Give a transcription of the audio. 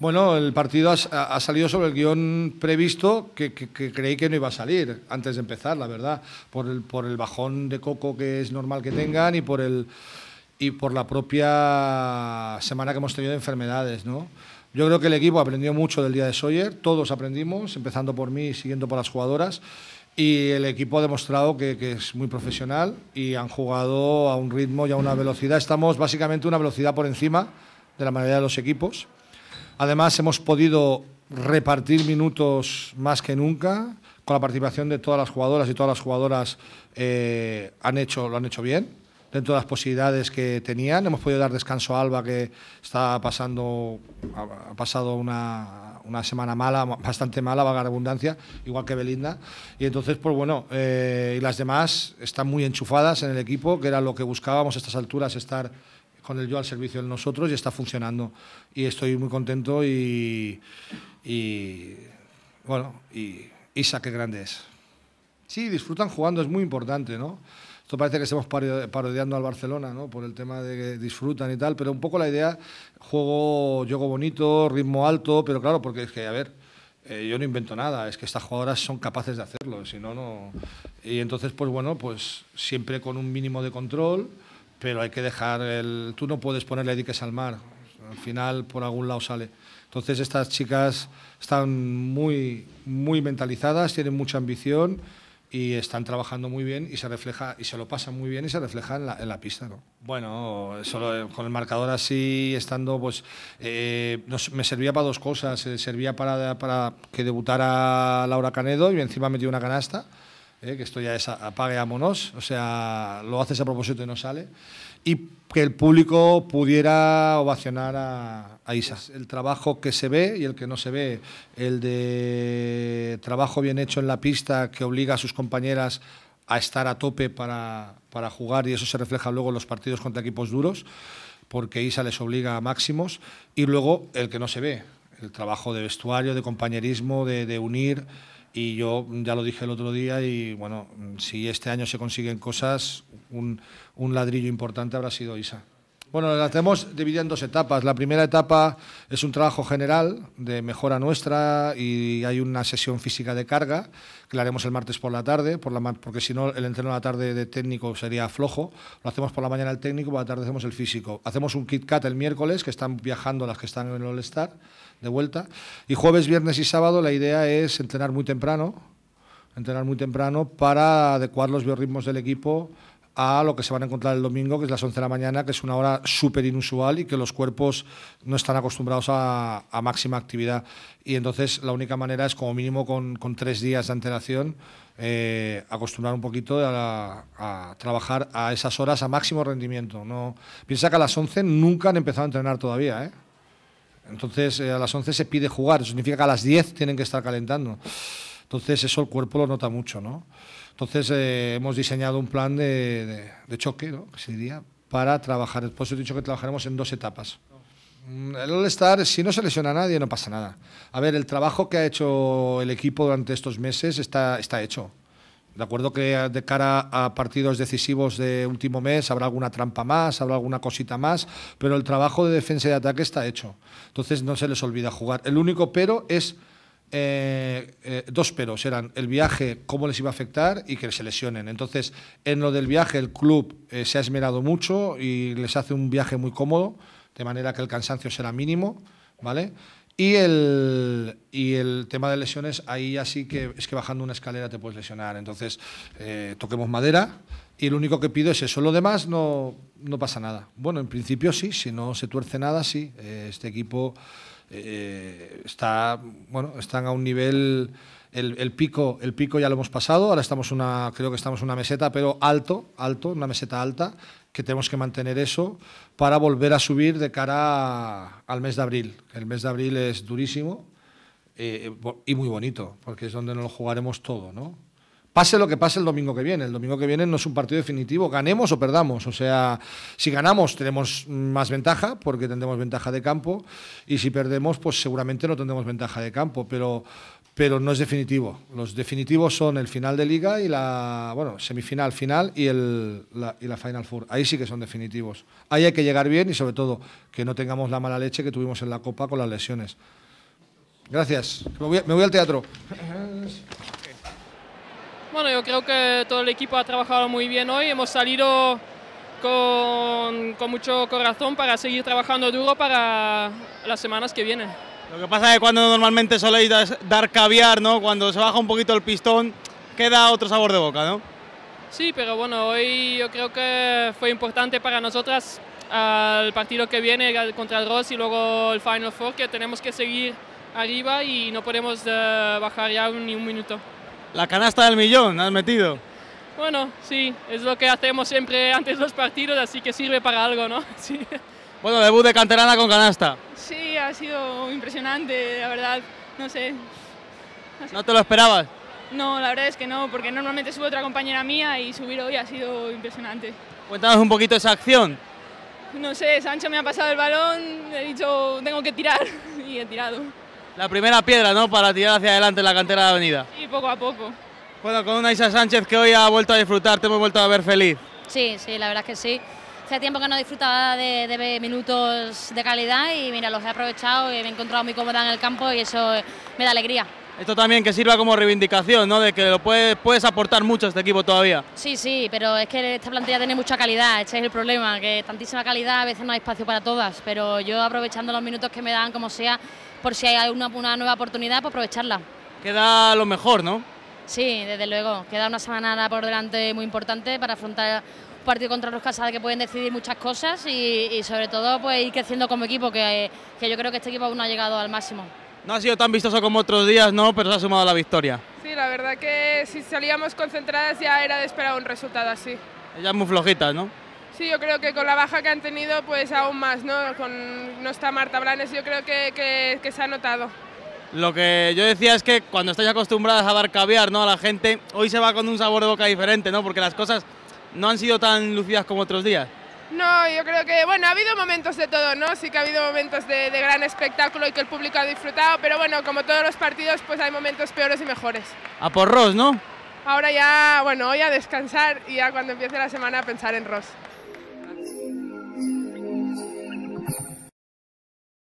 Bueno, el partido ha, salido sobre el guión previsto que, creí que no iba a salir antes de empezar, la verdad, por el, bajón de coco que es normal que tengan y por, y por la propia semana que hemos tenido de enfermedades, ¿no? Yo creo que el equipo aprendió mucho del día de Sawyer, todos aprendimos, empezando por mí y siguiendo por las jugadoras. Y el equipo ha demostrado que, que, es muy profesional y han jugado a un ritmo y a una velocidad. Estamos básicamente una velocidad por encima de la mayoría de los equipos. Además, hemos podido repartir minutos más que nunca, con la participación de todas las jugadoras y todas las jugadoras eh, han hecho, lo han hecho bien, dentro de las posibilidades que tenían. Hemos podido dar descanso a Alba, que está pasando, ha pasado una, una semana mala, bastante mala, vaga abundancia, igual que Belinda. Y entonces, pues bueno, eh, y las demás están muy enchufadas en el equipo, que era lo que buscábamos a estas alturas, estar con el yo al servicio de nosotros y está funcionando. Y estoy muy contento y, y bueno, y, ...Isa, qué grande es. Sí, disfrutan jugando, es muy importante, ¿no? Esto parece que estemos parodiando al Barcelona, ¿no? Por el tema de que disfrutan y tal, pero un poco la idea, juego, juego bonito, ritmo alto, pero claro, porque es que, a ver, eh, yo no invento nada, es que estas jugadoras son capaces de hacerlo, si no, no... Y entonces, pues bueno, pues siempre con un mínimo de control pero hay que dejar el... Tú no puedes ponerle diques al mar, al final por algún lado sale. Entonces estas chicas están muy, muy mentalizadas, tienen mucha ambición y están trabajando muy bien y se refleja y se lo pasan muy bien y se reflejan en la, pista ¿no? bueno eh, con el marcador así estando pues eh, me servía para dos cosas eh, servía para, para que debutara Laura Canedo y encima dio una canasta eh, que esto ya es apague, o sea, lo haces a propósito y no sale, y que el público pudiera ovacionar a, a pues el trabajo que se ve y el que no se ve, el de trabajo bien hecho en la pista que obliga a sus compañeras a estar a tope para, jugar y eso se refleja luego en los partidos contra equipos duros, porque Isa les obliga a máximos, y luego el que no se ve, el trabajo de vestuario, de compañerismo, de unir. Y yo ya lo dije el otro día y bueno, si este año se consiguen cosas, un, ladrillo importante habrá sido Isa. Bueno, la hacemos dividida en dos etapas. La primera etapa es un trabajo general de mejora nuestra y hay una sesión física de carga que la haremos el martes por la tarde, porque si no el entreno de la tarde de técnico sería flojo. Lo hacemos por la mañana el técnico, por la tarde hacemos el físico. Hacemos un Kit Kat el miércoles, que están viajando las que están en el All-Star de vuelta. Y jueves, viernes y sábado la idea es entrenar muy temprano, entrenar muy temprano para adecuar los biorritmos del equipo a lo que se van a encontrar el domingo, que es las 11 de la mañana, que es una hora súper inusual y que los cuerpos no están acostumbrados a, máxima actividad. Y entonces la única manera es, como mínimo, con, tres días de antelación, eh, acostumbrar un poquito a, trabajar a esas horas a máximo rendimiento. No, piensa que a las 11 nunca han empezado a entrenar todavía. ¿eh? Entonces eh, a las 11 se pide jugar, eso significa que a las 10 tienen que estar calentando. Entonces eso el cuerpo lo nota mucho, ¿no? Entonces eh, hemos diseñado un plan de, choque, ¿no? Que sería para trabajar. Después he dicho que trabajaremos en dos etapas. Mm, el All-Star, si no se lesiona a nadie, no pasa nada. A ver, el trabajo que ha hecho el equipo durante estos meses está, está hecho. De acuerdo que de cara a partidos decisivos de último mes habrá alguna trampa más, habrá alguna cosita más, pero el trabajo de defensa y de ataque está hecho. Entonces no se les olvida jugar. El único pero es eh, eh, dos peros. Eran el viaje, cómo les iba a afectar y que se lesionen. Entonces, en lo del viaje, el club eh, se ha esmerado mucho y les hace un viaje muy cómodo, de manera que el cansancio será mínimo, ¿vale? Y el, y el tema de lesiones, ahí así que es que bajando una escalera te puedes lesionar. Entonces, toquemos madera y lo único que pido es eso. Lo demás no, no pasa nada. Bueno, en principio sí, si no se tuerce nada, sí. este equipo eh, está, bueno, están a un nivel... El, pico, el pico ya lo hemos pasado, ahora estamos una, creo que estamos en una meseta, pero alto, alto, una meseta alta, que tenemos que mantener eso para volver a subir de cara al mes de abril. El mes de abril es durísimo eh, y muy bonito, porque es donde nos lo jugaremos todo, ¿no? pase lo que pase el domingo que viene. El domingo que viene no es un partido definitivo, ganemos o perdamos. O sea, si ganamos tenemos más ventaja porque tendremos ventaja de campo y si perdemos pues seguramente no tendremos ventaja de campo, pero pero no es definitivo. Los definitivos son el final de liga y la bueno, semifinal, final y el la, final four. Ahí sí que son definitivos. Ahí hay que llegar bien y sobre todo que no tengamos la mala leche que tuvimos en la copa con las lesiones. Gracias. Me voy, me voy al teatro. Bueno, yo creo que todo el equipo ha trabajado muy bien hoy. Hemos salido con, mucho corazón para seguir trabajando duro para las semanas que vienen. Lo que pasa es que cuando normalmente soléis dar caviar, ¿no? Cuando se baja un poquito el pistón, queda otro sabor de boca, ¿no? Sí, pero bueno, hoy yo creo que fue importante para nosotras al partido que viene contra el Ross y luego el Final Four, que tenemos que seguir arriba y no podemos eh, bajar ya ni un minuto. La canasta del millón, has metido. Bueno, sí, es lo que hacemos siempre antes de los partidos, así que sirve para algo, ¿no? Sí. Bueno, debut de canterana con canasta. Sí, ha sido impresionante, la verdad, no sé. ¿No te lo esperabas? No, la verdad es que no, porque normalmente sube otra compañera mía y subir hoy ha sido impresionante. Cuéntanos un poquito esa acción. No sé, Sancho me ha pasado el balón, he dicho, tengo que tirar y he tirado. La primera piedra, ¿no? Para tirar hacia adelante la cantera de avenida. y poco a poco. Bueno, con una Isa Sánchez que hoy ha vuelto a disfrutar, te hemos vuelto a ver feliz. Sí, sí, la verdad es que sí. Hace tiempo que no disfrutaba de, de minutos de calidad y mira, los he aprovechado y me he encontrado muy cómoda en el campo y eso me da alegría. Esto también que sirva como reivindicación, ¿no? De que lo puedes, puedes aportar mucho a este equipo todavía. Sí, sí, pero es que esta plantilla tiene mucha calidad, ese es el problema, que tantísima calidad, a veces no hay espacio para todas, pero yo aprovechando los minutos que me dan como sea, por si hay una, nueva oportunidad, pues aprovecharla. Queda lo mejor, ¿no? Sí, desde luego. Queda una semana por delante muy importante para afrontar un partido contra los Casas que pueden decidir muchas cosas y, sobre todo pues ir creciendo como equipo, que, que yo creo que este equipo aún no ha llegado al máximo. No ha sido tan vistoso como otros días, ¿no? Pero se ha sumado la victoria. Sí, la verdad que si salíamos concentradas ya era de esperar un resultado así. Ellas muy flojitas, ¿no? Sí, yo creo que con la baja que han tenido, pues aún más, ¿no? Con, no está Marta Blanes, yo creo que, que, se ha notado. Lo que yo decía es que cuando estáis acostumbradas a dar caviar ¿no? a la gente, hoy se va con un sabor de boca diferente, ¿no? Porque las cosas no han sido tan lucidas como otros días. No, yo creo que, bueno, ha habido momentos de todo, ¿no? Sí que ha habido momentos de, de gran espectáculo y que el público ha disfrutado, pero bueno, como todos los partidos, pues hay momentos peores y mejores. A por Ross, ¿no? Ahora ya, bueno, hoy a descansar y ya cuando empiece la semana a pensar en Ross.